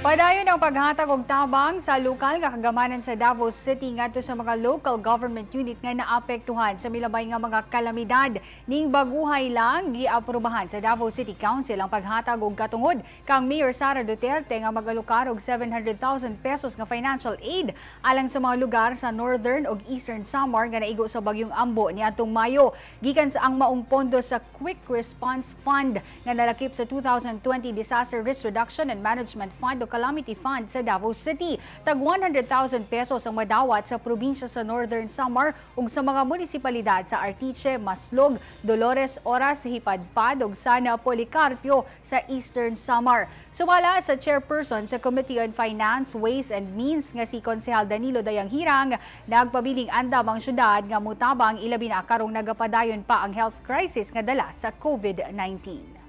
Padayon ang paghatag og tabang sa lokal nga kagamanan sa Davao City ngadto sa mga local government unit nga naapektuhan sa milabay nga mga kalamidad ning baguhay lang giaprubahan sa Davao City Council ang paghatag og katungod kang Mayor Sara Duterte nga magalukar og 700,000 pesos nga financial aid alang sa mga lugar sa northern ug eastern Samar nga naigo sa bagyong Ambo niadtong Mayo gikan sa ang maong pondo sa Quick Response Fund nga nalakip sa 2020 Disaster Risk Reduction and Management Fund Calamity Fund sa Davao City. Tag 100,000 pesos ang madawat sa probinsya sa Northern Samar ug sa mga munisipalidad sa Artiche, Maslog, Dolores Oras, Hipadpad ug sana Policarpio sa Eastern Samar. Sumala sa chairperson sa Committee on Finance, Ways and Means nga si Konsehal Danilo Dayanghirang, nagpabiling andam ang syudad nga mutabang ilabi na karong nagapadayon pa ang health crisis nga dala sa COVID-19.